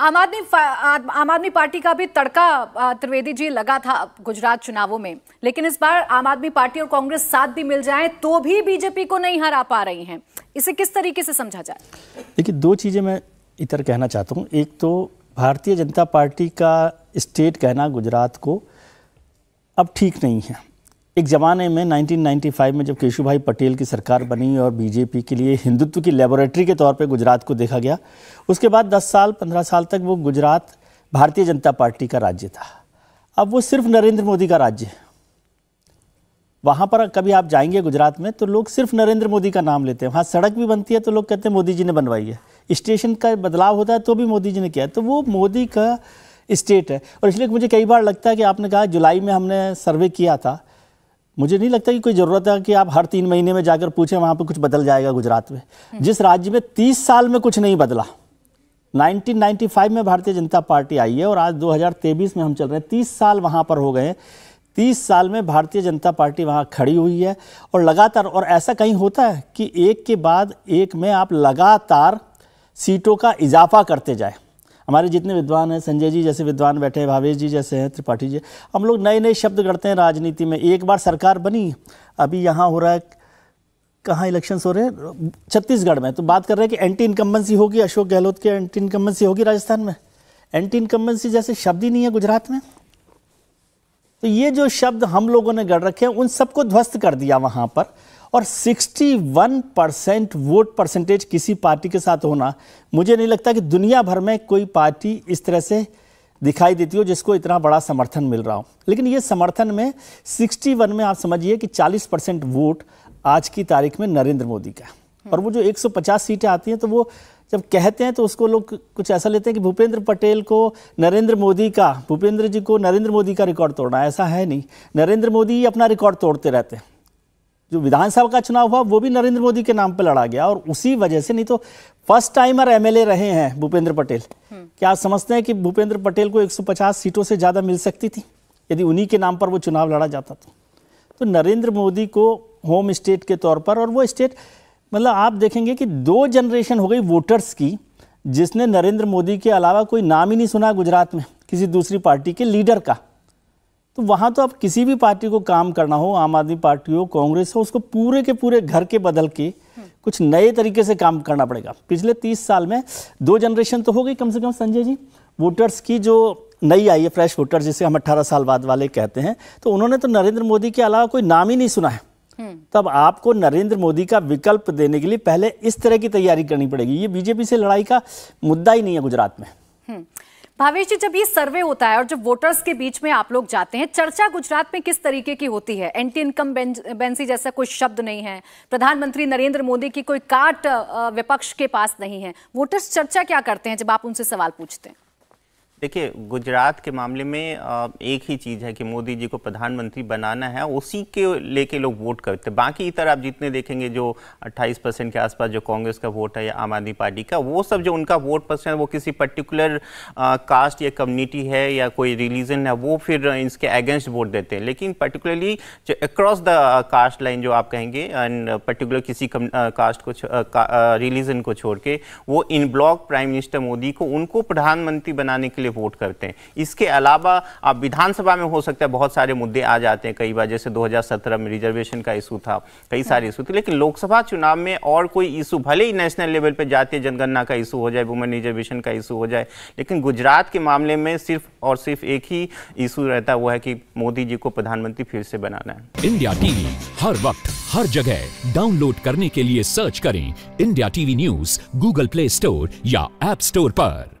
आम आदमी आम आदमी पार्टी का भी तड़का त्रिवेदी जी लगा था गुजरात चुनावों में लेकिन इस बार आम आदमी पार्टी और कांग्रेस साथ भी मिल जाए तो भी बीजेपी को नहीं हरा पा रही हैं इसे किस तरीके से समझा जाए देखिए दो चीज़ें मैं इतर कहना चाहता हूँ एक तो भारतीय जनता पार्टी का स्टेट कहना गुजरात को अब ठीक नहीं है एक ज़माने में 1995 में जब केशु भाई पटेल की सरकार बनी और बीजेपी के लिए हिंदुत्व की लेबोरेटरी के तौर पे गुजरात को देखा गया उसके बाद 10 साल 15 साल तक वो गुजरात भारतीय जनता पार्टी का राज्य था अब वो सिर्फ नरेंद्र मोदी का राज्य है वहाँ पर कभी आप जाएंगे गुजरात में तो लोग सिर्फ नरेंद्र मोदी का नाम लेते हैं वहाँ सड़क भी बनती है तो लोग कहते हैं मोदी जी ने बनवाई है स्टेशन का बदलाव होता है तो भी मोदी जी ने किया है तो वो मोदी का स्टेट है और इसलिए मुझे कई बार लगता है कि आपने कहा जुलाई में हमने सर्वे किया था मुझे नहीं लगता कि कोई ज़रूरत है कि आप हर तीन महीने में जाकर पूछें वहाँ पर कुछ बदल जाएगा गुजरात में हम्म। जिस राज्य में तीस साल में कुछ नहीं बदला 1995 में भारतीय जनता पार्टी आई है और आज 2023 में हम चल रहे हैं तीस साल वहाँ पर हो गए तीस साल में भारतीय जनता पार्टी वहाँ खड़ी हुई है और लगातार और ऐसा कहीं होता है कि एक के बाद एक में आप लगातार सीटों का इजाफा करते जाए हमारे जितने विद्वान हैं संजय जी जैसे विद्वान बैठे हैं भावेश जी जैसे हैं त्रिपाठी जी हम लोग नए नए शब्द गढ़ते हैं राजनीति में एक बार सरकार बनी अभी यहाँ हो रहा है कहाँ इलेक्शंस हो रहे हैं छत्तीसगढ़ में तो बात कर रहे हैं कि एंटी इनकम्बेंसी होगी अशोक गहलोत के एंटी इनकम्बेंसी होगी राजस्थान में एंटी इनकम्बेंसी जैसे शब्द ही नहीं है गुजरात में तो ये जो शब्द हम लोगों ने गढ़ रखे हैं उन सबको ध्वस्त कर दिया वहाँ पर और 61 परसेंट वोट परसेंटेज किसी पार्टी के साथ होना मुझे नहीं लगता कि दुनिया भर में कोई पार्टी इस तरह से दिखाई देती हो जिसको इतना बड़ा समर्थन मिल रहा हो लेकिन ये समर्थन में 61 में आप समझिए कि 40 परसेंट वोट आज की तारीख में नरेंद्र मोदी का हम्म। और वो जो 150 सीटें आती हैं तो वो जब कहते हैं तो उसको लोग कुछ ऐसा लेते हैं कि भूपेंद्र पटेल को नरेंद्र मोदी का भूपेंद्र जी को नरेंद्र मोदी का रिकॉर्ड तोड़ना ऐसा है नहीं नरेंद्र मोदी अपना रिकॉर्ड तोड़ते रहते हैं जो विधानसभा का चुनाव हुआ वो भी नरेंद्र मोदी के नाम पर लड़ा गया और उसी वजह से नहीं तो फर्स्ट टाइमर एमएलए रहे हैं भूपेंद्र पटेल हम्म। क्या आप समझते हैं कि भूपेंद्र पटेल को 150 सीटों से ज़्यादा मिल सकती थी यदि उन्हीं के नाम पर वो चुनाव लड़ा जाता था तो नरेंद्र मोदी को होम स्टेट के तौर पर और वो स्टेट मतलब आप देखेंगे कि दो जनरेशन हो गई वोटर्स की जिसने नरेंद्र मोदी के अलावा कोई नाम ही नहीं सुना गुजरात में किसी दूसरी पार्टी के लीडर का तो वहाँ तो आप किसी भी पार्टी को काम करना हो आम आदमी पार्टी हो कांग्रेस हो उसको पूरे के पूरे घर के बदल के कुछ नए तरीके से काम करना पड़ेगा पिछले तीस साल में दो जनरेशन तो हो गई कम से कम संजय जी वोटर्स की जो नई आई है फ्रेश वोटर जिसे हम 18 साल बाद वाले कहते हैं तो उन्होंने तो नरेंद्र मोदी के अलावा कोई नाम ही नहीं सुना है हम्म। तब आपको नरेंद्र मोदी का विकल्प देने के लिए पहले इस तरह की तैयारी करनी पड़ेगी ये बीजेपी से लड़ाई का मुद्दा ही नहीं है गुजरात में हम्म। भावेश जी जब ये सर्वे होता है और जब वोटर्स के बीच में आप लोग जाते हैं चर्चा गुजरात में किस तरीके की होती है एंटी इनकम बेंसी जैसा कोई शब्द नहीं है प्रधानमंत्री नरेंद्र मोदी की कोई काट विपक्ष के पास नहीं है वोटर्स चर्चा क्या करते हैं जब आप उनसे सवाल पूछते हैं देखिए गुजरात के मामले में एक ही चीज़ है कि मोदी जी को प्रधानमंत्री बनाना है उसी के लेके लोग वोट करते हैं बाकी इतर आप जितने देखेंगे जो 28 परसेंट के आसपास जो कांग्रेस का वोट है या आम आदमी पार्टी का वो सब जो उनका वोट परसेंट वो किसी पर्टिकुलर कास्ट या कम्युनिटी है या कोई रिलीजन है वो फिर इसके अगेंस्ट वोट देते हैं लेकिन पर्टिकुलरली जो अक्रॉस द कास्ट लाइन जो आप कहेंगे एंड पर्टिकुलर किसी कास्ट को रिलीजन को छोड़ के वो इन ब्लॉक प्राइम मिनिस्टर मोदी को उनको प्रधानमंत्री बनाने के लिए लिए वोट करते हैं इसके अलावा आप विधानसभा में हो सकता है बहुत सारे मुद्दे आ जाते हैं कई बार जैसे 2017 में रिजर्वेशन का इशू था कई सारे इशू थे लेकिन लोकसभा चुनाव में और कोई इशू भले ही नेशनल लेवल पर जातीय जनगणना का इशू हो जाए वुमेन रिजर्वेशन का इशू हो जाए लेकिन गुजरात के मामले में सिर्फ और सिर्फ एक ही इशू रहता है वो है कि मोदी जी को प्रधानमंत्री फिर से बनाना है इंडिया टीवी हर वक्त हर जगह डाउनलोड करने के लिए सर्च करें India TV news Google Play Store या एप स्टोर पर